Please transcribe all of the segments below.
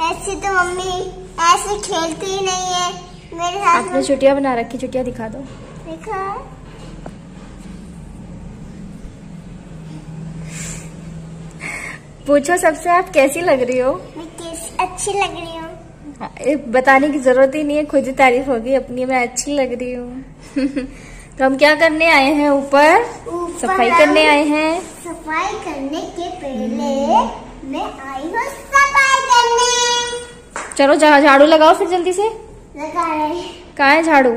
ऐसे तो मम्मी ऐसे खेलती ही नहीं है मेरे साथ आपने चुटिया बना रखी चुटिया दिखा दो दिखा पूछो सबसे आप कैसी लग रही हो अच्छी लग रही हूँ हाँ, बताने की जरूरत ही नहीं है खुद ही तारीफ होगी अपनी मैं अच्छी लग रही हूँ तो हम क्या करने आए हैं ऊपर सफाई करने आए हैं सफाई करने के पहले हम्म। मैं आई हूँ चलो झाड़ू लगाओ फिर जल्दी से कहा है झाड़ू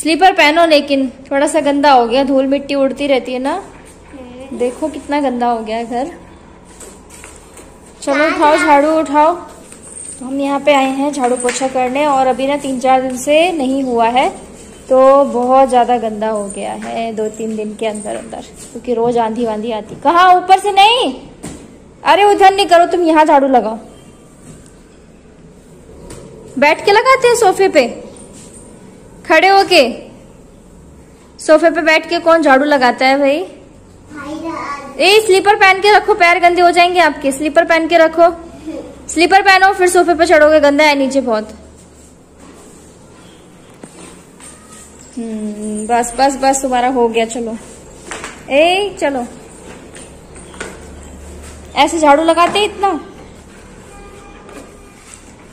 स्लीपर पहनो लेकिन थोड़ा सा गंदा हो गया धूल मिट्टी उड़ती रहती है ना देखो कितना गंदा हो गया घर चलो उठाओ झाड़ू उठाओ तो हम यहाँ पे आए हैं झाड़ू पोछा करने और अभी ना तीन चार दिन से नहीं हुआ है तो बहुत ज़्यादा गंदा हो गया है दो तीन दिन के अंदर अंदर क्योंकि रोज आंधी वांधी आती कहा ऊपर से नहीं अरे उधर नहीं करो तुम यहाँ झाड़ू लगाओ बैठ के लगाते हैं सोफे पे खड़े होके सोफे पे बैठ के कौन झाड़ू लगाता है भाई ए स्लीपर पहन के रखो पैर गंदे हो जाएंगे आपके स्लीपर पहन के रखो स्लीपर पहनो फिर सोफे पे चढ़ोगे गंदा है नीचे बहुत हम्म बस बस बस तुम्हारा हो गया चलो ए चलो ऐसे झाड़ू लगाते इतना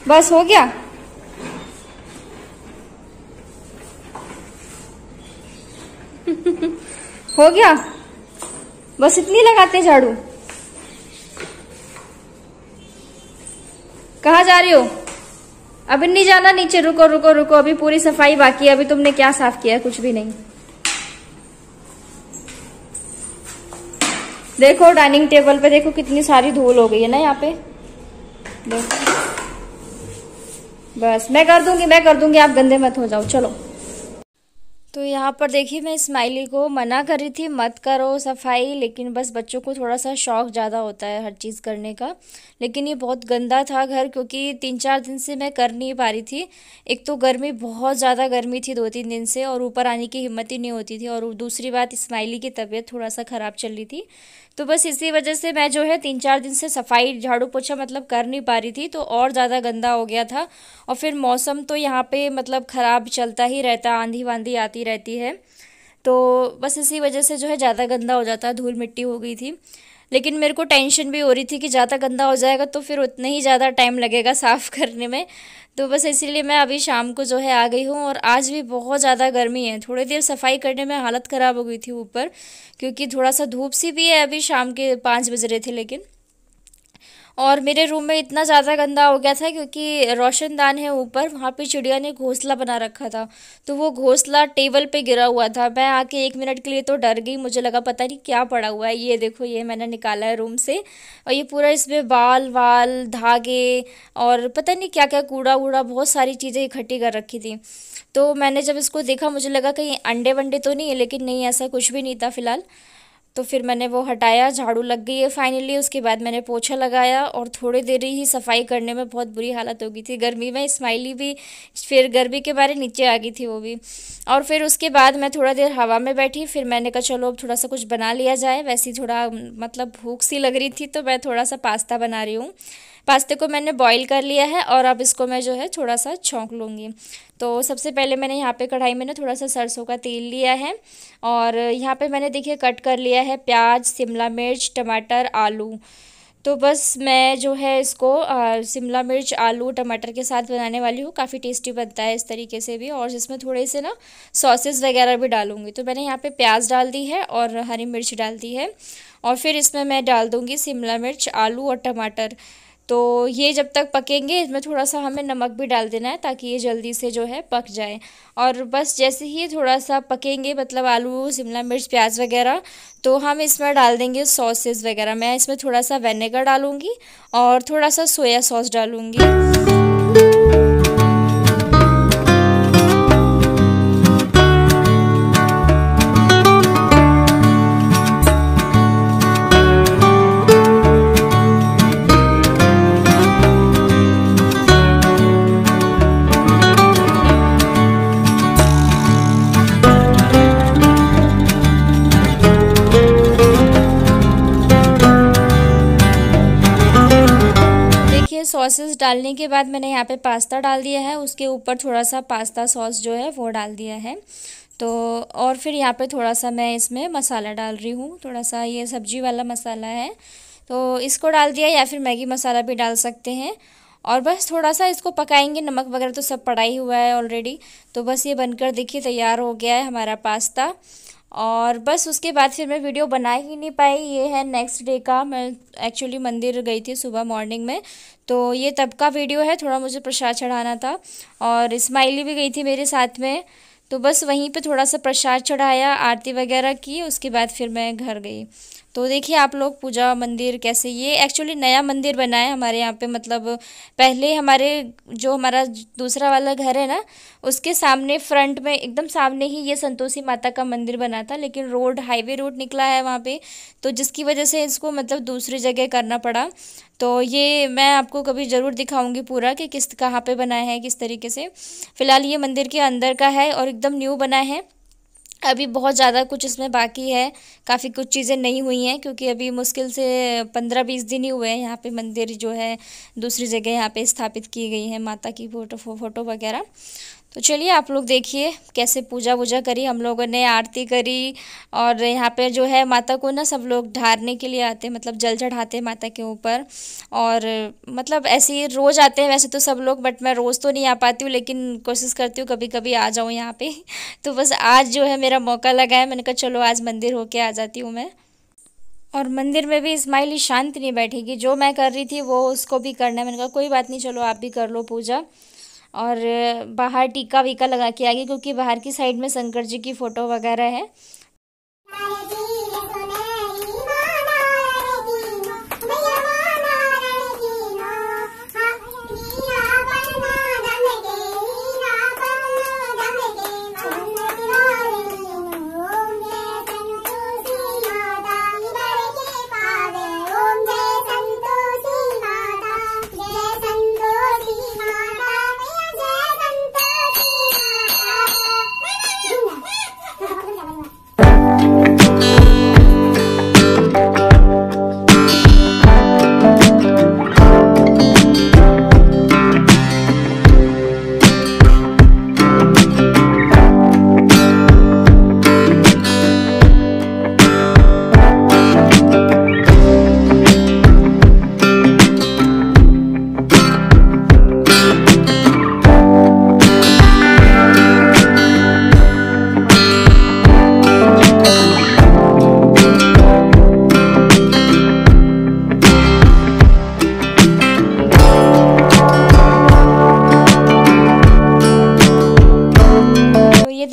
बस हो गया हो गया बस इतनी लगाते झाड़ू कहा जा रही हो अभी नहीं जाना नीचे रुको रुको रुको अभी पूरी सफाई बाकी है अभी तुमने क्या साफ किया है कुछ भी नहीं देखो डाइनिंग टेबल पे देखो कितनी सारी धूल हो गई है ना यहाँ पे देखो बस मैं कर दूंगी मैं कर दूंगी आप गंदे मत हो जाओ चलो तो यहाँ पर देखिए मैं स्माइली को मना कर रही थी मत करो सफाई लेकिन बस बच्चों को थोड़ा सा शौक़ ज़्यादा होता है हर चीज़ करने का लेकिन ये बहुत गंदा था घर क्योंकि तीन चार दिन से मैं कर नहीं पा रही थी एक तो गर्मी बहुत ज़्यादा गर्मी थी दो तीन दिन से और ऊपर आने की हिम्मत ही नहीं होती थी और दूसरी बात स्माइली की तबीयत थोड़ा सा ख़राब चल रही थी तो बस इसी वजह से मैं जो है तीन चार दिन से सफाई झाड़ू पोछा मतलब कर नहीं पा रही थी तो और ज़्यादा गंदा हो गया था और फिर मौसम तो यहाँ पर मतलब ख़राब चलता ही रहता आंधी वांधी आती आती रहती है तो बस इसी वजह से जो है ज़्यादा गंदा हो जाता है धूल मिट्टी हो गई थी लेकिन मेरे को टेंशन भी हो रही थी कि ज़्यादा गंदा हो जाएगा तो फिर उतना ही ज़्यादा टाइम लगेगा साफ़ करने में तो बस इसीलिए मैं अभी शाम को जो है आ गई हूँ और आज भी बहुत ज़्यादा गर्मी है थोड़ी देर सफाई करने में हालत ख़राब हो गई थी ऊपर क्योंकि थोड़ा सा धूप सी भी है अभी शाम के पाँच बज रहे थे लेकिन और मेरे रूम में इतना ज़्यादा गंदा हो गया था क्योंकि रोशनदान है ऊपर वहाँ पे चिड़िया ने घोंसला बना रखा था तो वो घोंसला टेबल पे गिरा हुआ था मैं आके एक मिनट के लिए तो डर गई मुझे लगा पता नहीं क्या पड़ा हुआ है ये देखो ये मैंने निकाला है रूम से और ये पूरा इसमें बाल वाल धागे और पता नहीं क्या क्या कूड़ा वूड़ा बहुत सारी चीज़ें इकट्ठी कर रखी थी तो मैंने जब इसको देखा मुझे लगा कहीं अंडे वंडे तो नहीं है लेकिन नहीं ऐसा कुछ भी नहीं था फ़िलहाल तो फिर मैंने वो हटाया झाड़ू लग गई है फाइनली उसके बाद मैंने पोछा लगाया और थोड़ी देर ही सफाई करने में बहुत बुरी हालत हो गई थी गर्मी में स्माइली भी फिर गर्मी के बारे नीचे आ गई थी वो भी और फिर उसके बाद मैं थोड़ा देर हवा में बैठी फिर मैंने कहा चलो अब थोड़ा सा कुछ बना लिया जाए वैसी थोड़ा मतलब भूख सी लग रही थी तो मैं थोड़ा सा पास्ता बना रही हूँ पास्ते को मैंने बॉईल कर लिया है और अब इसको मैं जो है थोड़ा सा छोंक लूँगी तो सबसे पहले मैंने यहाँ पे कढ़ाई में ना थोड़ा सा सरसों का तेल लिया है और यहाँ पे मैंने देखिए कट कर लिया है प्याज शिमला मिर्च टमाटर आलू तो बस मैं जो है इसको शिमला मिर्च आलू टमाटर के साथ बनाने वाली हूँ काफ़ी टेस्टी बनता है इस तरीके से भी और इसमें थोड़े से ना सॉसेस वगैरह भी डालूँगी तो मैंने यहाँ पे प्याज डाल दी है और हरी मिर्च डाल दी है और फिर इसमें मैं डाल दूँगी शिमला मिर्च आलू और टमाटर तो ये जब तक पकेंगे इसमें थोड़ा सा हमें नमक भी डाल देना है ताकि ये जल्दी से जो है पक जाए और बस जैसे ही थोड़ा सा पकेंगे मतलब आलू शिमला मिर्च प्याज वगैरह तो हम इसमें डाल देंगे सॉसेस वगैरह मैं इसमें थोड़ा सा वेनेगर डालूँगी और थोड़ा सा सोया सॉस डालूँगी सॉसेस डालने के बाद मैंने यहाँ पे पास्ता डाल दिया है उसके ऊपर थोड़ा सा पास्ता सॉस जो है वो डाल दिया है तो और फिर यहाँ पे थोड़ा सा मैं इसमें मसाला डाल रही हूँ थोड़ा सा ये सब्जी वाला मसाला है तो इसको डाल दिया या फिर मैगी मसाला भी डाल सकते हैं और बस थोड़ा सा इसको पकाएंगे नमक वगैरह तो सब पड़ा ही हुआ है ऑलरेडी तो बस ये बनकर देखिए तैयार हो गया है हमारा पास्ता और बस उसके बाद फिर मैं वीडियो बना ही नहीं पाई ये है नेक्स्ट डे का मैं एक्चुअली मंदिर गई थी सुबह मॉर्निंग में तो ये तब का वीडियो है थोड़ा मुझे प्रसाद चढ़ाना था और स्माइली भी गई थी मेरे साथ में तो बस वहीं पे थोड़ा सा प्रसाद चढ़ाया आरती वगैरह की उसके बाद फिर मैं घर गई तो देखिए आप लोग पूजा मंदिर कैसे ये एक्चुअली नया मंदिर बना है हमारे यहाँ पे मतलब पहले हमारे जो हमारा दूसरा वाला घर है ना उसके सामने फ्रंट में एकदम सामने ही ये संतोषी माता का मंदिर बना था लेकिन रोड हाईवे रोड निकला है वहाँ पे तो जिसकी वजह से इसको मतलब दूसरी जगह करना पड़ा तो ये मैं आपको कभी ज़रूर दिखाऊँगी पूरा कि किस कहाँ पर बनाया है किस तरीके से फ़िलहाल ये मंदिर के अंदर का है और एकदम न्यू बना है अभी बहुत ज़्यादा कुछ इसमें बाकी है काफ़ी कुछ चीज़ें नहीं हुई हैं क्योंकि अभी मुश्किल से पंद्रह बीस दिन ही हुए हैं यहाँ पे मंदिर जो है दूसरी जगह यहाँ पे स्थापित की गई है माता की फ़ोटो फोटो वगैरह तो चलिए आप लोग देखिए कैसे पूजा वूजा करी हम लोगों ने आरती करी और यहाँ पे जो है माता को ना सब लोग ढारने के लिए आते हैं मतलब जल चढ़ाते हैं माता के ऊपर और मतलब ऐसे ही रोज़ आते हैं वैसे तो सब लोग बट मैं रोज़ तो नहीं आ पाती हूँ लेकिन कोशिश करती हूँ कभी कभी आ जाऊँ यहाँ पे तो बस आज जो है मेरा मौका लगा है मैंने कहा चलो आज मंदिर होके आ जाती हूँ मैं और मंदिर में भी इस्माइली शांत नहीं बैठेगी जो मैं कर रही थी वो उसको भी करना है मैंने कहा कोई बात नहीं चलो आप भी कर लो पूजा और बाहर टीका वीका लगा के आ गई क्योंकि बाहर की साइड में शंकर जी की फ़ोटो वगैरह है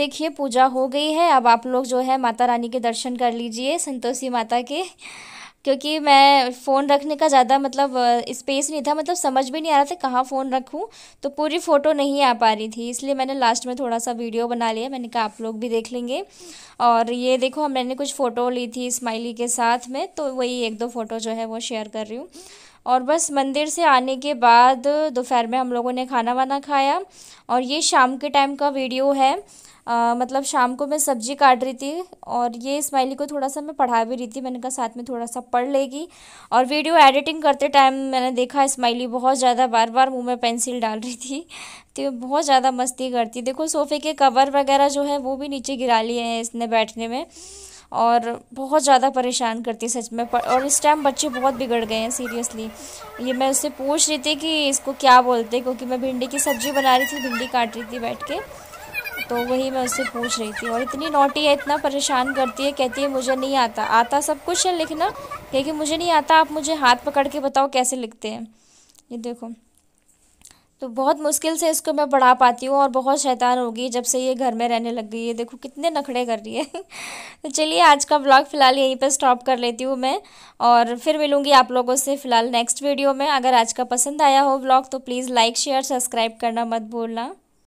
देखिए पूजा हो गई है अब आप लोग जो है माता रानी के दर्शन कर लीजिए संतोषी माता के क्योंकि मैं फ़ोन रखने का ज़्यादा मतलब स्पेस नहीं था मतलब समझ भी नहीं आ रहा था कहाँ फ़ोन रखूँ तो पूरी फ़ोटो नहीं आ पा रही थी इसलिए मैंने लास्ट में थोड़ा सा वीडियो बना लिया मैंने कहा आप लोग भी देख लेंगे और ये देखो हम मैंने कुछ फ़ोटो ली थी स्माइली के साथ में तो वही एक दो फ़ोटो जो है वो शेयर कर रही हूँ और बस मंदिर से आने के बाद दोपहर में हम लोगों ने खाना वाना खाया और ये शाम के टाइम का वीडियो है आ, मतलब शाम को मैं सब्जी काट रही थी और ये स्माइली को थोड़ा सा मैं पढ़ा भी रही थी मैंने कहा साथ में थोड़ा सा पढ़ लेगी और वीडियो एडिटिंग करते टाइम मैंने देखा स्माइली बहुत ज़्यादा बार बार मुँह में पेंसिल डाल रही थी तो बहुत ज़्यादा मस्ती करती देखो सोफ़े के कवर वगैरह जो है वो भी नीचे गिरा लिए हैं इसने बैठने में और बहुत ज़्यादा परेशान करती सच में पर और इस टाइम बच्चे बहुत बिगड़ गए हैं सीरियसली ये मैं उससे पूछ रही थी कि इसको क्या बोलते क्योंकि मैं भिंडी की सब्ज़ी बना रही थी भिंडी काट रही थी बैठ के तो वही मैं उससे पूछ रही थी और इतनी नोटी है इतना परेशान करती है कहती है मुझे नहीं आता आता सब कुछ है लिखना क्योंकि मुझे नहीं आता आप मुझे हाथ पकड़ के बताओ कैसे लिखते हैं ये देखो तो बहुत मुश्किल से इसको मैं पढ़ा पाती हूँ और बहुत शैतान होगी जब से ये घर में रहने लग गई है देखो कितने नखड़े कर रही है तो चलिए आज का ब्लॉग फ़िलहाल यहीं पर स्टॉप कर लेती हूँ मैं और फिर मिलूँगी आप लोगों से फ़िलहाल नेक्स्ट वीडियो में अगर आज का पसंद आया हो ब्लॉग तो प्लीज़ लाइक शेयर सब्सक्राइब करना मत भूलना